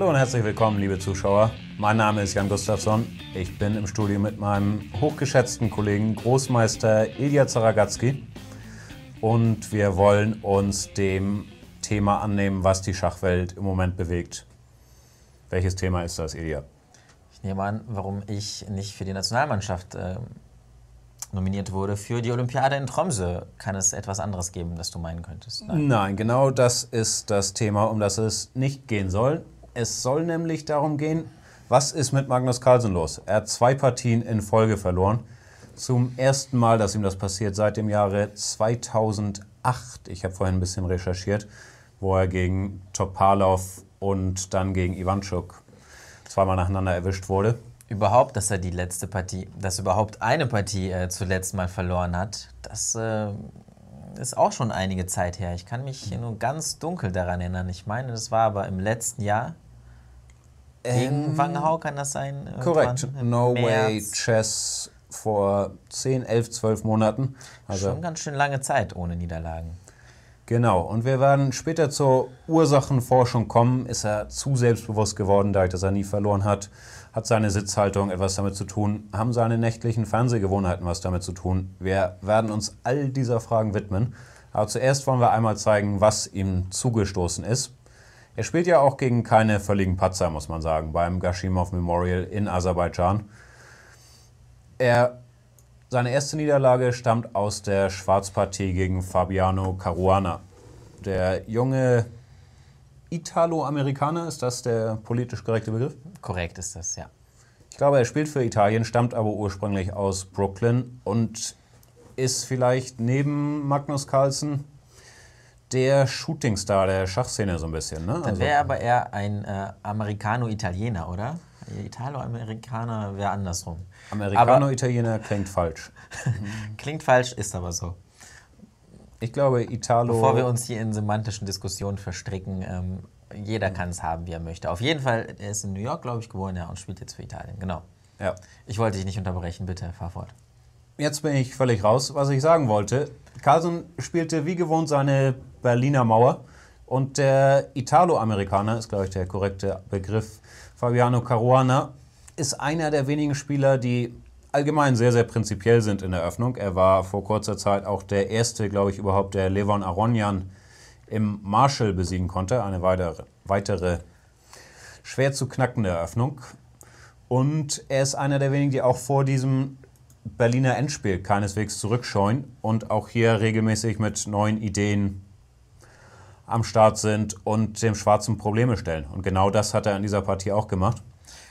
Hallo und herzlich willkommen, liebe Zuschauer. Mein Name ist Jan Gustafsson. Ich bin im Studio mit meinem hochgeschätzten Kollegen Großmeister Ilya Zaragatsky und wir wollen uns dem Thema annehmen, was die Schachwelt im Moment bewegt. Welches Thema ist das, Ilya? Ich nehme an, warum ich nicht für die Nationalmannschaft äh, nominiert wurde. Für die Olympiade in Tromsø kann es etwas anderes geben, das du meinen könntest. Nein. Nein, genau das ist das Thema, um das es nicht gehen soll. Es soll nämlich darum gehen, was ist mit Magnus Carlsen los? Er hat zwei Partien in Folge verloren. Zum ersten Mal, dass ihm das passiert, seit dem Jahre 2008. Ich habe vorhin ein bisschen recherchiert, wo er gegen Topalov und dann gegen Ivanchuk zweimal nacheinander erwischt wurde. Überhaupt, dass er die letzte Partie, dass überhaupt eine Partie äh, zuletzt mal verloren hat, das äh, ist auch schon einige Zeit her. Ich kann mich nur ganz dunkel daran erinnern. Ich meine, das war aber im letzten Jahr, gegen ähm, Wangenhau kann das sein? Korrekt. No Way Chess vor 10, 11, 12 Monaten. Also Schon ganz schön lange Zeit ohne Niederlagen. Genau, und wir werden später zur Ursachenforschung kommen. Ist er zu selbstbewusst geworden, dadurch, dass er nie verloren hat? Hat seine Sitzhaltung etwas damit zu tun? Haben seine nächtlichen Fernsehgewohnheiten was damit zu tun? Wir werden uns all dieser Fragen widmen. Aber zuerst wollen wir einmal zeigen, was ihm zugestoßen ist. Er spielt ja auch gegen keine völligen Patzer, muss man sagen, beim Gashimov Memorial in Aserbaidschan. Er, seine erste Niederlage stammt aus der Schwarzpartie gegen Fabiano Caruana. Der junge Italo-Amerikaner, ist das der politisch korrekte Begriff? Korrekt ist das, ja. Ich glaube, er spielt für Italien, stammt aber ursprünglich aus Brooklyn und ist vielleicht neben Magnus Carlsen der Shootingstar der Schachszene so ein bisschen. Ne? Dann wäre also, aber eher ein äh, Americano-Italiener, oder? Äh, Italo-Amerikaner wäre andersrum. Americano-Italiener klingt falsch. klingt falsch, ist aber so. Ich glaube, Italo. Bevor wir uns hier in semantischen Diskussionen verstricken, ähm, jeder mhm. kann es haben, wie er möchte. Auf jeden Fall, er ist in New York, glaube ich, geboren ja, und spielt jetzt für Italien. Genau. Ja. Ich wollte dich nicht unterbrechen, bitte, fahr fort. Jetzt bin ich völlig raus, was ich sagen wollte. Carlson spielte wie gewohnt seine Berliner Mauer. Und der Italo-Amerikaner, ist glaube ich der korrekte Begriff, Fabiano Caruana, ist einer der wenigen Spieler, die allgemein sehr, sehr prinzipiell sind in der Öffnung. Er war vor kurzer Zeit auch der erste, glaube ich, überhaupt, der Levon Aronian im Marshall besiegen konnte. Eine weitere, weitere schwer zu knackende Eröffnung. Und er ist einer der wenigen, die auch vor diesem Berliner Endspiel keineswegs zurückscheuen und auch hier regelmäßig mit neuen Ideen am Start sind und dem Schwarzen Probleme stellen. Und genau das hat er in dieser Partie auch gemacht.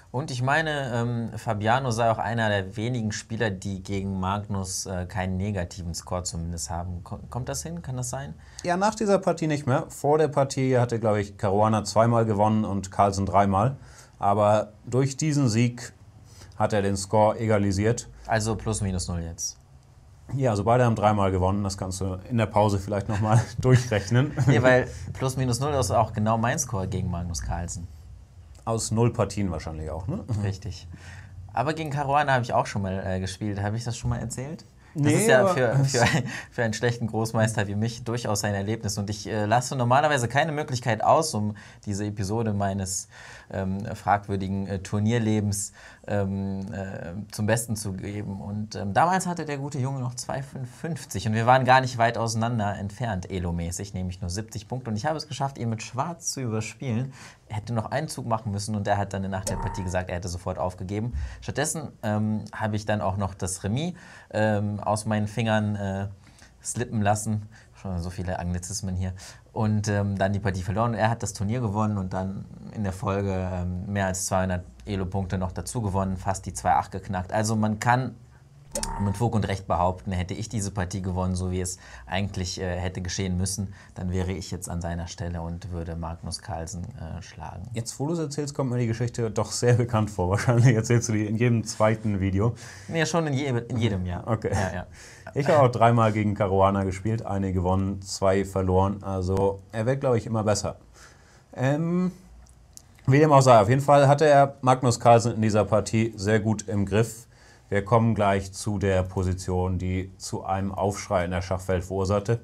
Und ich meine, ähm, Fabiano sei auch einer der wenigen Spieler, die gegen Magnus äh, keinen negativen Score zumindest haben. kommt das hin? Kann das sein? Ja, nach dieser Partie nicht mehr. Vor der Partie hatte, glaube ich, Caruana zweimal gewonnen und Carlsen dreimal. Aber durch diesen Sieg hat er den Score egalisiert. Also plus minus null jetzt. Ja, also beide haben dreimal gewonnen. Das kannst du in der Pause vielleicht nochmal durchrechnen. Ja, weil plus minus null ist auch genau mein Score gegen Magnus Carlsen. Aus null Partien wahrscheinlich auch, ne? Richtig. Aber gegen Caruana habe ich auch schon mal äh, gespielt. Habe ich das schon mal erzählt? nee, ist ja für, für, für, einen schlechten Großmeister wie mich durchaus ein Erlebnis. Und ich äh, lasse normalerweise keine Möglichkeit aus, um diese Episode meines ähm, fragwürdigen äh, Turnierlebens ähm, äh, zum Besten zu geben. Und ähm, damals hatte der gute Junge noch 2,55 und wir waren gar nicht weit auseinander entfernt, elo-mäßig, nämlich nur 70 Punkte. Und ich habe es geschafft, ihn mit Schwarz zu überspielen hätte noch einen Zug machen müssen und er hat dann nach der Partie gesagt, er hätte sofort aufgegeben. Stattdessen ähm, habe ich dann auch noch das Remis ähm, aus meinen Fingern äh, slippen lassen. Schon so viele Anglizismen hier. Und ähm, dann die Partie verloren. Er hat das Turnier gewonnen und dann in der Folge ähm, mehr als 200 Elo-Punkte noch dazu gewonnen, fast die 2-8 geknackt. Also man kann mit Fug und Recht behaupten, hätte ich diese Partie gewonnen, so wie es eigentlich äh, hätte geschehen müssen, dann wäre ich jetzt an seiner Stelle und würde Magnus Carlsen äh, schlagen. Jetzt, wo du es erzählst, kommt mir die Geschichte doch sehr bekannt vor. Wahrscheinlich erzählst du die in jedem zweiten Video. Ja, schon in, je in jedem, ja. Okay. Ja, ja. Ich habe auch dreimal gegen Caruana gespielt, eine gewonnen, zwei verloren. Also er wird, glaube ich, immer besser. Ähm, wie dem auch sei, auf jeden Fall hatte er Magnus Carlsen in dieser Partie sehr gut im Griff wir kommen gleich zu der Position, die zu einem Aufschrei in der Schachwelt verursachte.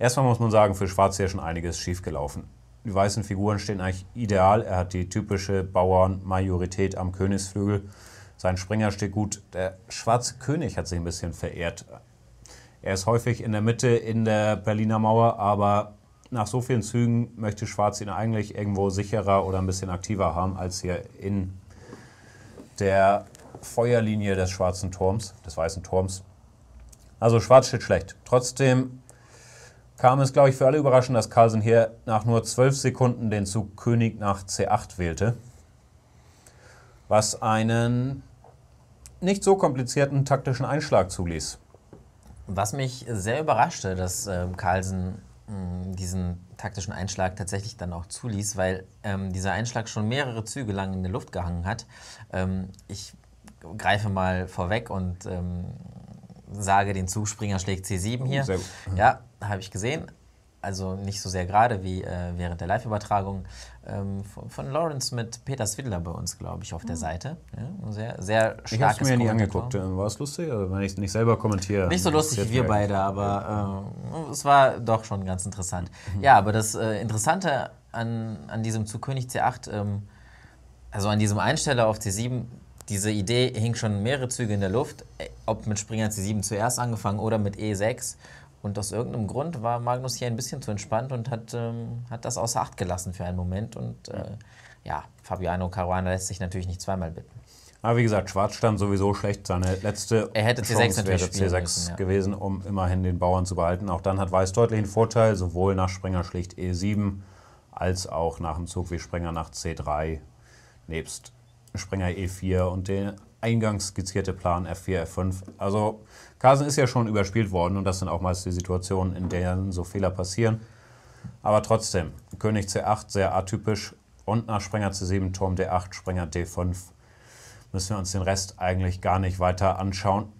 Erstmal muss man sagen, für Schwarz hier schon einiges schiefgelaufen. Die weißen Figuren stehen eigentlich ideal. Er hat die typische Bauernmajorität am Königsflügel. Sein Springer steht gut. Der schwarze König hat sich ein bisschen verehrt. Er ist häufig in der Mitte in der Berliner Mauer, aber nach so vielen Zügen möchte Schwarz ihn eigentlich irgendwo sicherer oder ein bisschen aktiver haben als hier in der Feuerlinie des Schwarzen Turms, des Weißen Turms. Also Schwarz steht schlecht. Trotzdem kam es, glaube ich, für alle überraschend, dass Carlsen hier nach nur 12 Sekunden den Zug König nach C8 wählte, was einen nicht so komplizierten taktischen Einschlag zuließ. Was mich sehr überraschte, dass äh, Carlsen mm, diesen taktischen Einschlag tatsächlich dann auch zuließ, weil ähm, dieser Einschlag schon mehrere Züge lang in der Luft gehangen hat. Ähm, ich greife mal vorweg und ähm, sage, den Zugspringer schlägt C7 hier. Sehr gut. Ja, habe ich gesehen. Also nicht so sehr gerade wie äh, während der Live-Übertragung ähm, von, von, Lawrence mit Peter Swidler bei uns, glaube ich, auf der ah. Seite. Ja, sehr, sehr starkes Ich habe es mir nie angeguckt. Äh, war es lustig? Also, wenn ich es nicht selber kommentiere. Nicht so lustig wie wir beide, aber äh, es war doch schon ganz interessant. Mhm. Ja, aber das äh, Interessante an, an diesem Zug König C8, ähm, also an diesem Einsteller auf C7, diese Idee hing schon mehrere Züge in der Luft, äh, ob mit Springer C7 zuerst angefangen oder mit E6. Und aus irgendeinem Grund war Magnus hier ein bisschen zu entspannt und hat, ähm, hat das außer Acht gelassen für einen Moment. Und äh, ja, Fabiano Caruana lässt sich natürlich nicht zweimal bitten. Aber wie gesagt, Schwarz stand sowieso schlecht. Seine letzte er hätte C6 Chance wäre C6 müssen, ja. gewesen, um immerhin den Bauern zu behalten. Auch dann hat Weiß deutlichen Vorteil, sowohl nach Springer schlicht E7 als auch nach dem Zug wie Springer nach C3 nebst Sprenger E4 und der eingangs skizzierte Plan F4, F5. Also Kasen ist ja schon überspielt worden und das sind auch meist die Situationen, in denen so Fehler passieren. Aber trotzdem, König C8 sehr atypisch und nach Sprenger C7, Turm D8, Sprenger D5 müssen wir uns den Rest eigentlich gar nicht weiter anschauen.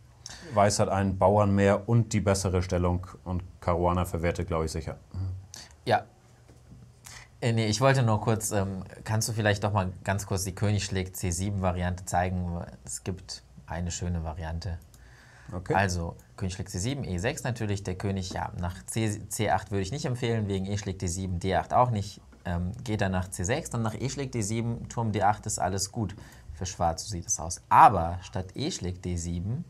Weiß hat einen Bauern mehr und die bessere Stellung und Caruana verwertet, glaube ich, sicher. Ja, äh, nee, ich wollte nur kurz, ähm, kannst du vielleicht doch mal ganz kurz die König schlägt C7-Variante zeigen? Es gibt eine schöne Variante. Okay. Also König schlägt C7, E6 natürlich, der König, ja, nach C, C8 würde ich nicht empfehlen, wegen E schlägt D7, D8 auch nicht. Ähm, geht dann nach C6, dann nach E schlägt D7, Turm D8 ist alles gut für Schwarz, so sieht es aus. Aber statt E schlägt D7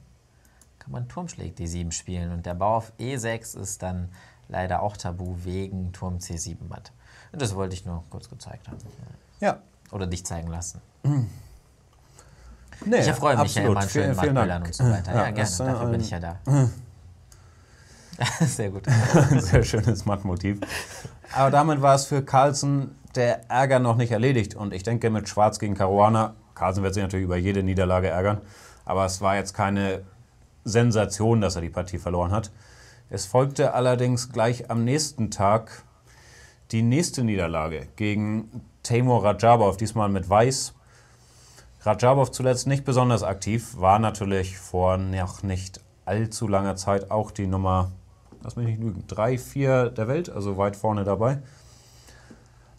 kann man Turm schlägt D7 spielen und der Bau auf E6 ist dann leider auch tabu wegen Turm C7 matt. Das wollte ich nur kurz gezeigt haben. Ja. Oder dich zeigen lassen. Nee, ich erfreue mich absolut. ja immer an schönen Bildern und so weiter. Ja, ja gerne. Ist, äh, Dafür bin ich ja da. Äh, Sehr gut. Sehr schönes Mattmotiv. Aber damit war es für Carlsen der Ärger noch nicht erledigt. Und ich denke, mit Schwarz gegen Caruana, Carlsen wird sich natürlich über jede Niederlage ärgern, aber es war jetzt keine Sensation, dass er die Partie verloren hat. Es folgte allerdings gleich am nächsten Tag die nächste Niederlage gegen Timur Rajabov, diesmal mit Weiß. Rajabov zuletzt nicht besonders aktiv, war natürlich vor noch nicht allzu langer Zeit auch die Nummer, lass mich nicht lügen, 3, 4 der Welt, also weit vorne dabei.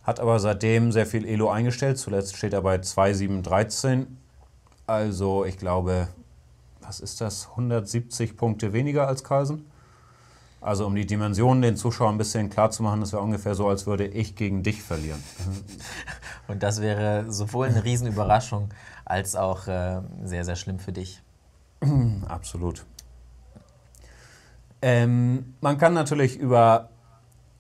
Hat aber seitdem sehr viel Elo eingestellt, zuletzt steht er bei 2, 7, 13. Also ich glaube, was ist das, 170 Punkte weniger als Carlsen. Also um die Dimensionen den Zuschauern ein bisschen klar zu machen, das wäre ungefähr so, als würde ich gegen dich verlieren. Und das wäre sowohl eine Riesenüberraschung als auch äh, sehr, sehr schlimm für dich. Absolut. Ähm, man kann natürlich über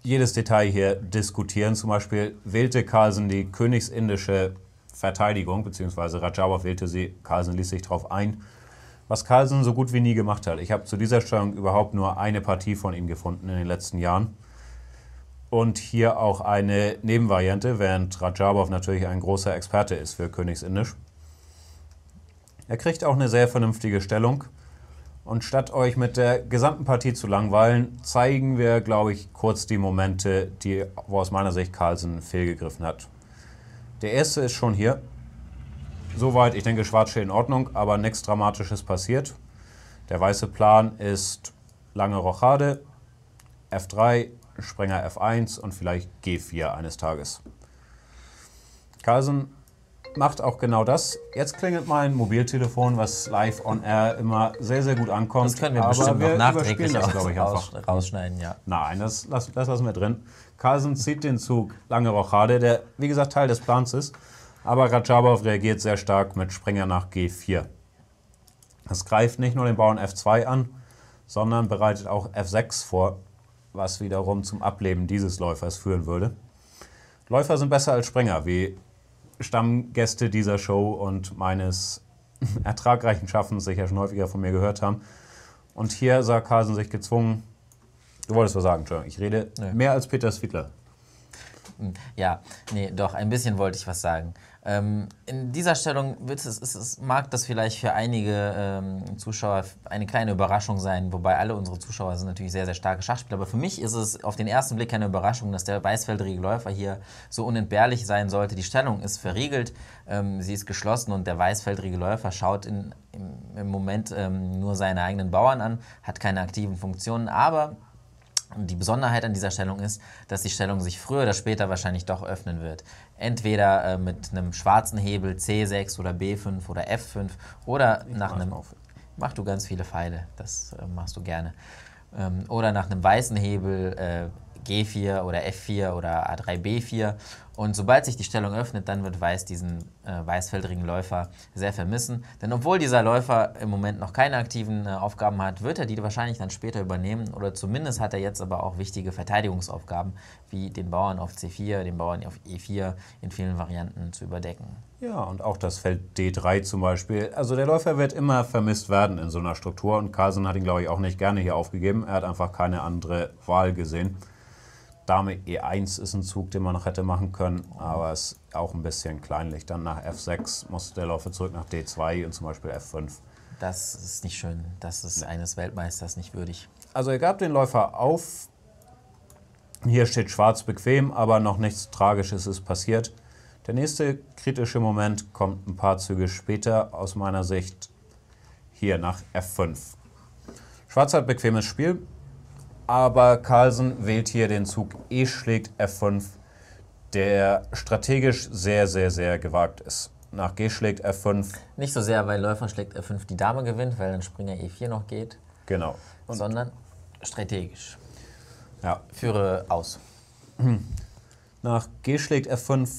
jedes Detail hier diskutieren. Zum Beispiel wählte Carlsen die königsindische Verteidigung, beziehungsweise Rajawa wählte sie, Carlsen ließ sich darauf ein was Carlsen so gut wie nie gemacht hat. Ich habe zu dieser Steuerung überhaupt nur eine Partie von ihm gefunden in den letzten Jahren. Und hier auch eine Nebenvariante, während Rajabov natürlich ein großer Experte ist für Königsindisch. Er kriegt auch eine sehr vernünftige Stellung. Und statt euch mit der gesamten Partie zu langweilen, zeigen wir, glaube ich, kurz die Momente, die wo aus meiner Sicht Carlsen fehlgegriffen hat. Der erste ist schon hier. Soweit, ich denke, Schwarzschild in Ordnung, aber nichts Dramatisches passiert. Der weiße Plan ist lange Rochade, F3, Sprenger F1 und vielleicht G4 eines Tages. Carlsen macht auch genau das. Jetzt klingelt mein Mobiltelefon, was live on air immer sehr, sehr gut ankommt. Das können wir aber bestimmt wir noch nachträglich das, raus, ich, raus, rausschneiden, ja. Nein, das, das, das lassen wir drin. Carlsen zieht den Zug Lange Rochade, der wie gesagt Teil des Plans ist. Aber Ratschabov reagiert sehr stark mit Springer nach G4. Das greift nicht nur den Bauern F2 an, sondern bereitet auch F6 vor, was wiederum zum Ableben dieses Läufers führen würde. Läufer sind besser als Springer, wie Stammgäste dieser Show und meines ertragreichen Schaffens sicher schon häufiger von mir gehört haben. Und hier sah Carlsen sich gezwungen, du wolltest was sagen, Entschuldigung, ich rede nee. mehr als Peter Swidler. Hm, ja, nee, doch, ein bisschen wollte ich was sagen. Ähm, in dieser Stellung wird es, es, es, mag das vielleicht für einige ähm, Zuschauer eine kleine Überraschung sein, wobei alle unsere Zuschauer sind natürlich sehr, sehr starke Schachspieler, aber für mich ist es auf den ersten Blick keine Überraschung, dass der weißfeldrige Läufer hier so unentbehrlich sein sollte. Die Stellung ist verriegelt, ähm, sie ist geschlossen und der weißfeldrige Läufer schaut in, im, im Moment ähm, nur seine eigenen Bauern an, hat keine aktiven Funktionen, aber die Besonderheit an dieser Stellung ist, dass die Stellung sich früher oder später wahrscheinlich doch öffnen wird. Entweder äh, mit einem schwarzen Hebel C6 oder B5 oder F5 oder ich nach einem. Mach du ganz viele Pfeile, das äh, machst du gerne. Ähm, oder nach einem weißen Hebel äh, G4 oder F4 oder A3B4. Und sobald sich die Stellung öffnet, dann wird Weiß diesen äh, weißfeldrigen Läufer sehr vermissen. Denn obwohl dieser Läufer im Moment noch keine aktiven äh, Aufgaben hat, wird er die wahrscheinlich dann später übernehmen. Oder zumindest hat er jetzt aber auch wichtige Verteidigungsaufgaben, wie den Bauern auf C4, den Bauern auf E4 in vielen Varianten zu überdecken. Ja, und auch das Feld D3 zum Beispiel. Also der Läufer wird immer vermisst werden in so einer Struktur. Und Carlsen hat ihn, glaube ich, auch nicht gerne hier aufgegeben. Er hat einfach keine andere Wahl gesehen. Dame E1 ist ein Zug, den man noch hätte machen können, aber es ist auch ein bisschen kleinlich. Dann nach F6 musste der Läufer zurück nach D2 und zum Beispiel F5. Das ist nicht schön. Das ist eines Weltmeisters nicht würdig. Also er gab den Läufer auf. Hier steht schwarz bequem, aber noch nichts Tragisches ist passiert. Der nächste kritische Moment kommt ein paar Züge später aus meiner Sicht hier nach F5. Schwarz hat bequemes Spiel, aber Carlsen wählt hier den Zug E schlägt F5, der strategisch sehr, sehr, sehr gewagt ist. Nach G schlägt F5. Nicht so sehr, weil Läufer schlägt F5 die Dame gewinnt, weil dann Springer E4 noch geht. Genau. Und sondern strategisch. Ja. Führe aus. Hm. Nach G schlägt F5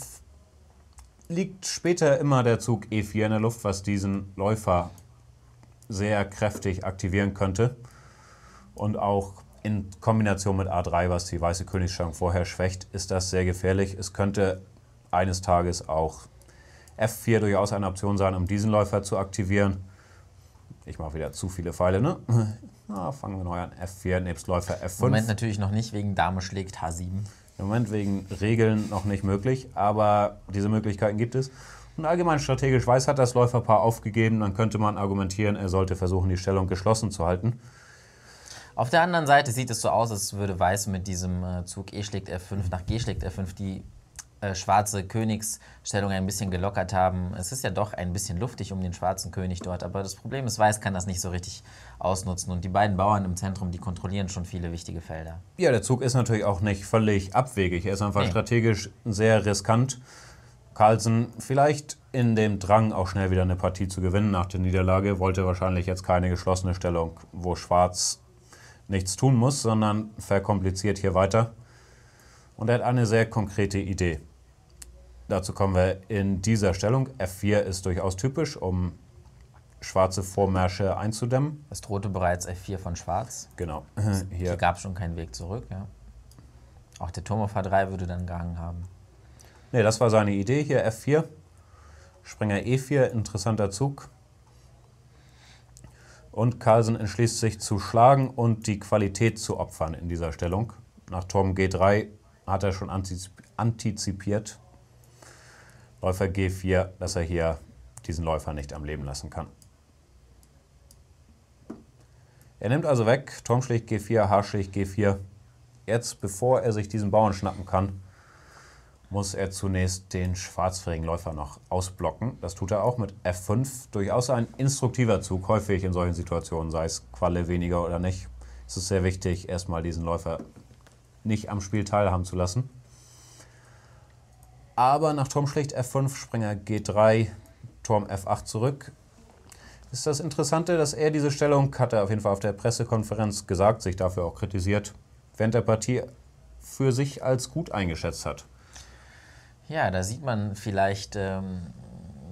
liegt später immer der Zug E4 in der Luft, was diesen Läufer sehr kräftig aktivieren könnte und auch in Kombination mit A3, was die weiße Königschlange vorher schwächt, ist das sehr gefährlich. Es könnte eines Tages auch F4 durchaus eine Option sein, um diesen Läufer zu aktivieren. Ich mache wieder zu viele Pfeile, ne? Na, ah, fangen wir neu an. F4, nebst Läufer F5. Im Moment natürlich noch nicht, wegen Dame schlägt H7. Im Moment wegen Regeln noch nicht möglich, aber diese Möglichkeiten gibt es. Und allgemein strategisch weiß, hat das Läuferpaar aufgegeben, dann könnte man argumentieren, er sollte versuchen, die Stellung geschlossen zu halten. Auf der anderen Seite sieht es so aus, als würde Weiß mit diesem äh, Zug E schlägt F5 nach G schlägt F5 die äh, schwarze Königsstellung ein bisschen gelockert haben. Es ist ja doch ein bisschen luftig um den schwarzen König dort, aber das Problem ist, Weiß kann das nicht so richtig ausnutzen und die beiden Bauern im Zentrum, die kontrollieren schon viele wichtige Felder. Ja, der Zug ist natürlich auch nicht völlig abwegig. Er ist einfach nee. strategisch sehr riskant. Carlsen vielleicht in dem Drang, auch schnell wieder eine Partie zu gewinnen nach der Niederlage, wollte wahrscheinlich jetzt keine geschlossene Stellung, wo Schwarz nichts tun muss, sondern verkompliziert hier weiter. Und er hat eine sehr konkrete Idee. Dazu kommen wir in dieser Stellung. F4 ist durchaus typisch, um schwarze Vormärsche einzudämmen. Es drohte bereits F4 von Schwarz. Genau. hier, hier gab es schon keinen Weg zurück. Ja. Auch der Turm auf H3 würde dann gehangen haben. Ne, das war seine Idee hier, F4. Springer E4, interessanter Zug. Und Carlsen entschließt sich zu schlagen und die Qualität zu opfern in dieser Stellung. Nach Turm G3 hat er schon antizipiert, Läufer G4, dass er hier diesen Läufer nicht am Leben lassen kann. Er nimmt also weg, schlägt G4, H schlägt G4. Jetzt, bevor er sich diesen Bauern schnappen kann, muss er zunächst den schwarzfähigen Läufer noch ausblocken. Das tut er auch mit F5. Durchaus ein instruktiver Zug, häufig in solchen Situationen, sei es Qualle weniger oder nicht. Es ist sehr wichtig, erstmal diesen Läufer nicht am Spiel teilhaben zu lassen. Aber nach Turm schlicht F5, Springer G3, Turm F8 zurück. Ist das Interessante, dass er diese Stellung, hat er auf jeden Fall auf der Pressekonferenz gesagt, sich dafür auch kritisiert, während der Partie für sich als gut eingeschätzt hat. Ja, da sieht man vielleicht ähm,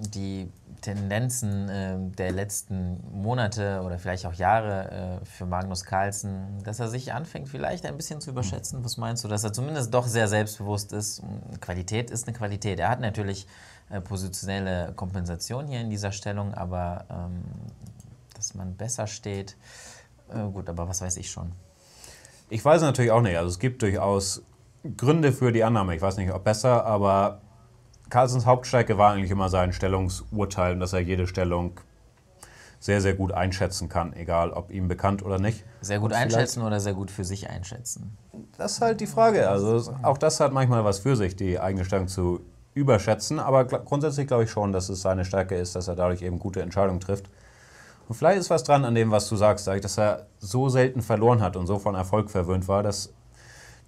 die Tendenzen äh, der letzten Monate oder vielleicht auch Jahre äh, für Magnus Carlsen, dass er sich anfängt, vielleicht ein bisschen zu überschätzen. Was meinst du, dass er zumindest doch sehr selbstbewusst ist? Qualität ist eine Qualität. Er hat natürlich äh, positionelle Kompensation hier in dieser Stellung, aber ähm, dass man besser steht, äh, gut, aber was weiß ich schon. Ich weiß natürlich auch nicht. Also es gibt durchaus Gründe für die Annahme. Ich weiß nicht, ob besser, aber Carlsons Hauptstärke war eigentlich immer sein Stellungsurteil und dass er jede Stellung sehr, sehr gut einschätzen kann, egal ob ihm bekannt oder nicht. Sehr gut einschätzen oder sehr gut für sich einschätzen? Das ist halt die Frage. Also auch das hat manchmal was für sich, die eigene Stellung zu überschätzen. Aber grundsätzlich glaube ich schon, dass es seine Stärke ist, dass er dadurch eben gute Entscheidungen trifft. Und vielleicht ist was dran an dem, was du sagst, dass er so selten verloren hat und so von Erfolg verwöhnt war, dass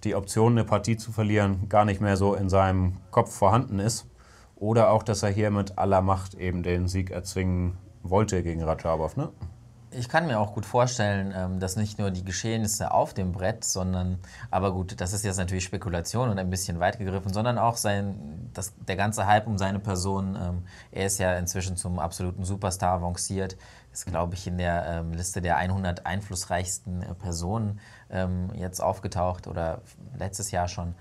die Option, eine Partie zu verlieren, gar nicht mehr so in seinem Kopf vorhanden ist. Oder auch, dass er hier mit aller Macht eben den Sieg erzwingen wollte gegen Ratschabov, ne? Ich kann mir auch gut vorstellen, ähm, dass nicht nur die Geschehnisse auf dem Brett, sondern, aber gut, das ist jetzt natürlich Spekulation und ein bisschen weit gegriffen, sondern auch sein, das, der ganze Hype um seine Person. Ähm, er ist ja inzwischen zum absoluten Superstar avanciert ist, glaube ich, in der ähm, Liste der 100 einflussreichsten äh, Personen ähm, jetzt aufgetaucht oder letztes Jahr schon,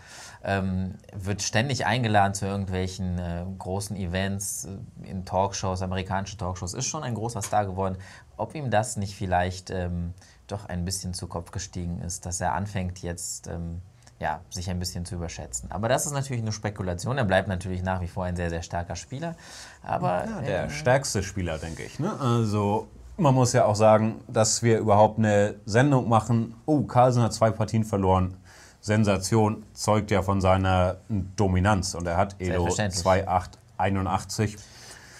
ähm, wird ständig eingeladen zu irgendwelchen äh, großen Events, äh, in Talkshows, amerikanische Talkshows, ist schon ein großer Star geworden. Ob ihm das nicht vielleicht ähm, doch ein bisschen zu Kopf gestiegen ist, dass er anfängt jetzt ähm, ja, sich ein bisschen zu überschätzen. Aber das ist natürlich nur Spekulation. Er bleibt natürlich nach wie vor ein sehr, sehr starker Spieler. Aber ja, der äh, stärkste Spieler, denke ich. Ne? Also man muss ja auch sagen, dass wir überhaupt eine Sendung machen. Oh, Carlsen hat zwei Partien verloren. Sensation zeugt ja von seiner Dominanz. Und er hat Elo 2,881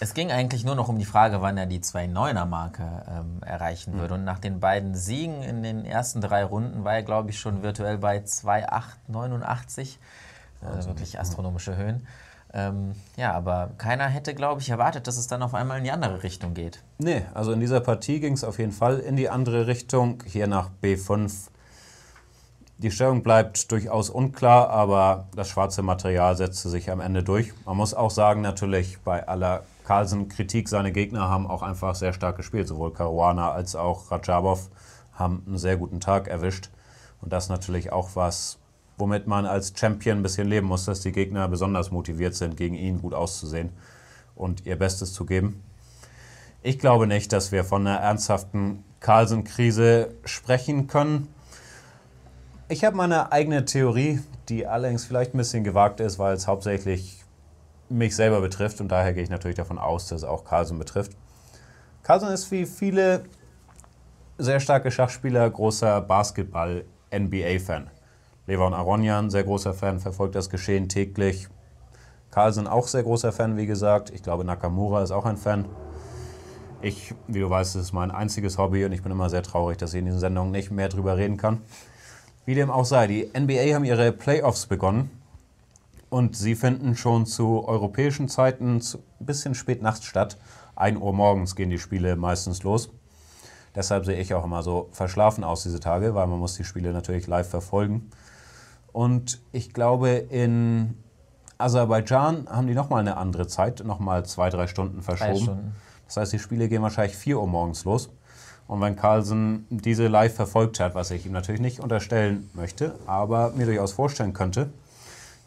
es ging eigentlich nur noch um die Frage, wann er die 2-9er-Marke ähm, erreichen mhm. würde. Und nach den beiden Siegen in den ersten drei Runden war er, glaube ich, schon virtuell bei 2,889. Also wirklich astronomische Höhen. Ähm, ja, aber keiner hätte, glaube ich, erwartet, dass es dann auf einmal in die andere Richtung geht. Nee, also in dieser Partie ging es auf jeden Fall in die andere Richtung, hier nach B5. Die Stellung bleibt durchaus unklar, aber das schwarze Material setzte sich am Ende durch. Man muss auch sagen, natürlich bei aller Carlsen Kritik, seine Gegner haben auch einfach sehr stark gespielt. Sowohl Caruana als auch Rajabov haben einen sehr guten Tag erwischt. Und das natürlich auch was, womit man als Champion ein bisschen leben muss, dass die Gegner besonders motiviert sind, gegen ihn gut auszusehen und ihr Bestes zu geben. Ich glaube nicht, dass wir von einer ernsthaften Carlsen-Krise sprechen können. Ich habe meine eigene Theorie, die allerdings vielleicht ein bisschen gewagt ist, weil es hauptsächlich mich selber betrifft und daher gehe ich natürlich davon aus, dass es auch Carlsen betrifft. Carlsen ist wie viele sehr starke Schachspieler großer Basketball-NBA-Fan. Levon Aronian, sehr großer Fan, verfolgt das Geschehen täglich. Carlsen auch sehr großer Fan, wie gesagt. Ich glaube, Nakamura ist auch ein Fan. Ich, wie du weißt, ist mein einziges Hobby und ich bin immer sehr traurig, dass ich in diesen Sendungen nicht mehr drüber reden kann. Wie dem auch sei, die NBA haben ihre Playoffs begonnen und sie finden schon zu europäischen Zeiten ein bisschen spät nachts statt. 1 Uhr morgens gehen die Spiele meistens los. Deshalb sehe ich auch immer so verschlafen aus diese Tage, weil man muss die Spiele natürlich live verfolgen. Und ich glaube, in Aserbaidschan haben die nochmal eine andere Zeit, nochmal zwei, drei Stunden verschoben. Drei Stunden. Das heißt, die Spiele gehen wahrscheinlich 4 Uhr morgens los. Und wenn Carlsen diese live verfolgt hat, was ich ihm natürlich nicht unterstellen möchte, aber mir durchaus vorstellen könnte,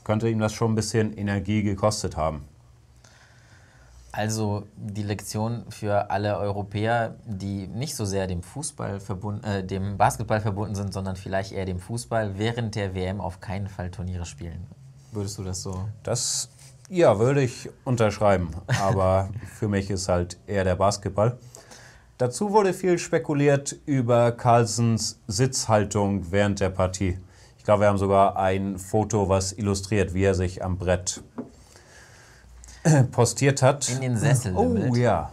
könnte ihm das schon ein bisschen Energie gekostet haben. Also die Lektion für alle Europäer, die nicht so sehr dem Fußball verbunden, äh, dem Basketball verbunden sind, sondern vielleicht eher dem Fußball während der WM auf keinen Fall Turniere spielen. Würdest du das so? Das ja, würde ich unterschreiben. Aber für mich ist halt eher der Basketball. Dazu wurde viel spekuliert über Carlsens Sitzhaltung während der Partie. Ich glaube, wir haben sogar ein Foto, was illustriert, wie er sich am Brett äh, postiert hat. In den Sessel. Limmelt. Oh ja.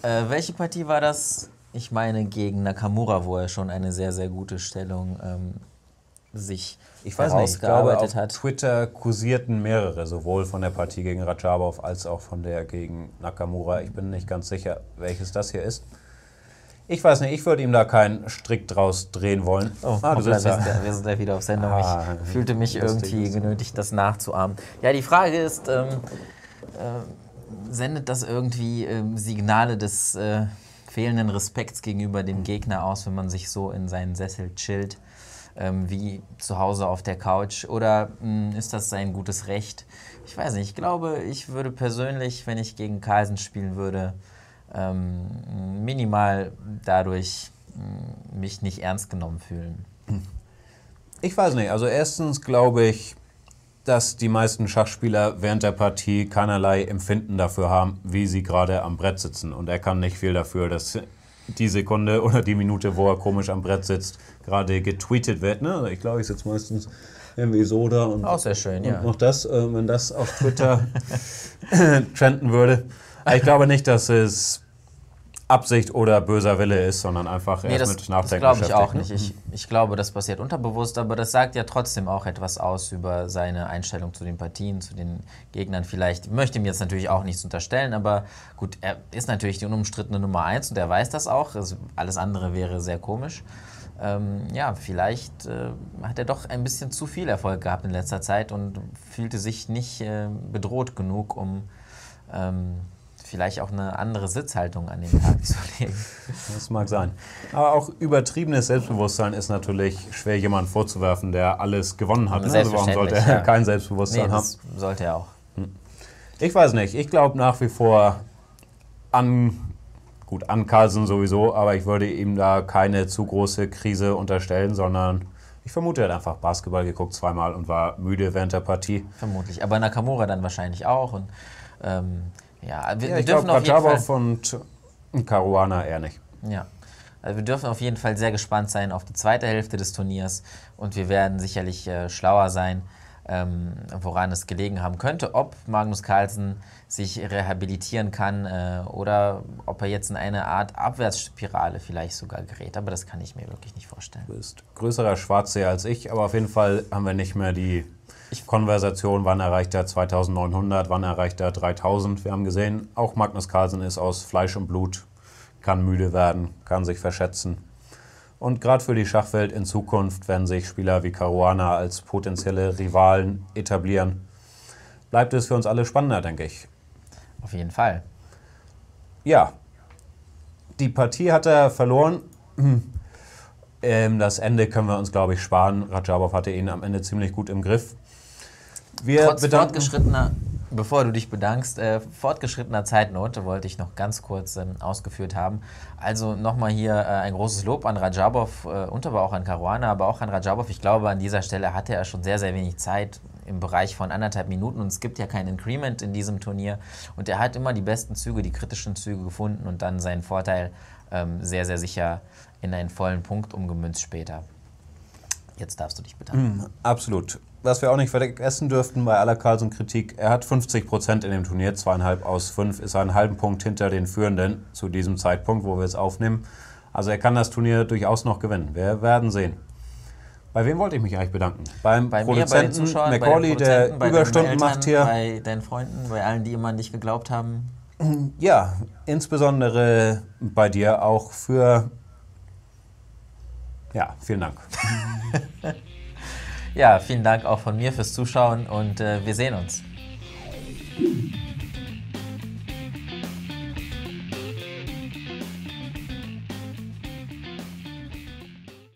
Äh, welche Partie war das? Ich meine gegen Nakamura, wo er schon eine sehr, sehr gute Stellung ähm, sich ich weiß nicht, ich glaube, auf hat. Twitter kursierten mehrere, sowohl von der Partie gegen Ratschabov als auch von der gegen Nakamura. Ich bin nicht ganz sicher, welches das hier ist. Ich weiß nicht, ich würde ihm da keinen Strick draus drehen wollen. Oh, ah, du sitzt da. Wir sind ja wieder auf Sendung. Ah, ich fühlte mich irgendwie genötigt, das nachzuahmen. Ja, die Frage ist, ähm, äh, sendet das irgendwie ähm, Signale des äh, fehlenden Respekts gegenüber dem hm. Gegner aus, wenn man sich so in seinen Sessel chillt, ähm, wie zu Hause auf der Couch? Oder mh, hm, ist das sein gutes Recht? Ich weiß nicht, ich glaube, ich würde persönlich, wenn ich gegen Carlsen spielen würde, ähm, minimal dadurch mm, mich nicht ernst genommen fühlen? Hm. Ich weiß nicht. Also erstens glaube ich, dass die meisten Schachspieler während der Partie keinerlei Empfinden dafür haben, wie sie gerade am Brett sitzen. Und er kann nicht viel dafür, dass die Sekunde oder die Minute, wo er komisch am Brett sitzt, gerade getweetet wird. Ne? Ich glaube, ich sitze meistens irgendwie so da und, Auch sehr schön, ja. und noch das, äh, wenn das auf Twitter trenden würde. Ich glaube nicht, dass es Absicht oder böser Wille ist, sondern einfach nee, erst das, mit Nachdenken Das glaube ich auch nicht. Ne? Ich, ich glaube, das passiert unterbewusst, aber das sagt ja trotzdem auch etwas aus über seine Einstellung zu den Partien, zu den Gegnern vielleicht. Ich möchte ihm jetzt natürlich auch nichts unterstellen, aber gut, er ist natürlich die unumstrittene Nummer eins und er weiß das auch. Also alles andere wäre sehr komisch. Ähm, ja, vielleicht äh, hat er doch ein bisschen zu viel Erfolg gehabt in letzter Zeit und fühlte sich nicht äh, bedroht genug, um ähm, vielleicht auch eine andere Sitzhaltung an den Tag zu legen. Das mag sein. Aber auch übertriebenes Selbstbewusstsein ist natürlich schwer jemand vorzuwerfen, der alles gewonnen hat. Also warum sollte er ja. kein Selbstbewusstsein nee, haben? sollte er auch. Hm. Ich weiß nicht. Ich glaube nach wie vor an gut an Carlsen sowieso, aber ich würde ihm da keine zu große Krise unterstellen, sondern ich vermute, er hat einfach Basketball geguckt zweimal und war müde während der Partie. Vermutlich. Aber Nakamura dann wahrscheinlich auch. Und ähm, ja, wir, ja, wir dürfen glaub, auf jeden Fall und Caruana eher nicht. Ja. Also wir dürfen auf jeden Fall sehr gespannt sein auf die zweite Hälfte des Turniers und wir werden sicherlich äh, schlauer sein, ähm, woran es gelegen haben könnte, ob Magnus Carlsen sich rehabilitieren kann äh, oder ob er jetzt in eine Art Abwärtsspirale vielleicht sogar gerät. Aber das kann ich mir wirklich nicht vorstellen. Du bist größerer Schwarzseher als ich, aber auf jeden Fall haben wir nicht mehr die Konversation, wann erreicht er 2900, wann erreicht er 3000. Wir haben gesehen, auch Magnus Carlsen ist aus Fleisch und Blut, kann müde werden, kann sich verschätzen. Und gerade für die Schachwelt in Zukunft, wenn sich Spieler wie Caruana als potenzielle Rivalen etablieren, bleibt es für uns alle spannender, denke ich. Auf jeden Fall. Ja, die Partie hat er verloren. Ähm, das Ende können wir uns, glaube ich, sparen. Rajabov hatte ihn am Ende ziemlich gut im Griff. Wir Trotz bedanken, fortgeschrittener, bevor du dich bedankst, äh, fortgeschrittener Zeitnote wollte ich noch ganz kurz ähm, ausgeführt haben. Also nochmal hier äh, ein großes Lob an Rajabov äh, und aber auch an Caruana, aber auch an Rajabov. Ich glaube, an dieser Stelle hatte er schon sehr, sehr wenig Zeit im Bereich von anderthalb Minuten und es gibt ja kein Increment in diesem Turnier. Und er hat immer die besten Züge, die kritischen Züge gefunden und dann seinen Vorteil ähm, sehr, sehr sicher in einen vollen Punkt umgemünzt später. Jetzt darfst du dich bedanken. Mm, absolut was wir auch nicht vergessen dürften bei aller Carlson-Kritik, er hat 50 Prozent in dem Turnier, zweieinhalb aus fünf, ist einen halben Punkt hinter den Führenden zu diesem Zeitpunkt, wo wir es aufnehmen. Also er kann das Turnier durchaus noch gewinnen. Wir werden sehen. Bei wem wollte ich mich eigentlich bedanken? Beim bei Produzenten mir, bei Macaulay, Produzenten, der Überstunden Eltern, macht hier. Bei deinen Freunden, bei allen, die immer an dich geglaubt haben. Ja, insbesondere bei dir auch für. Ja, vielen Dank. Ja, vielen Dank auch von mir fürs Zuschauen und äh, wir sehen uns.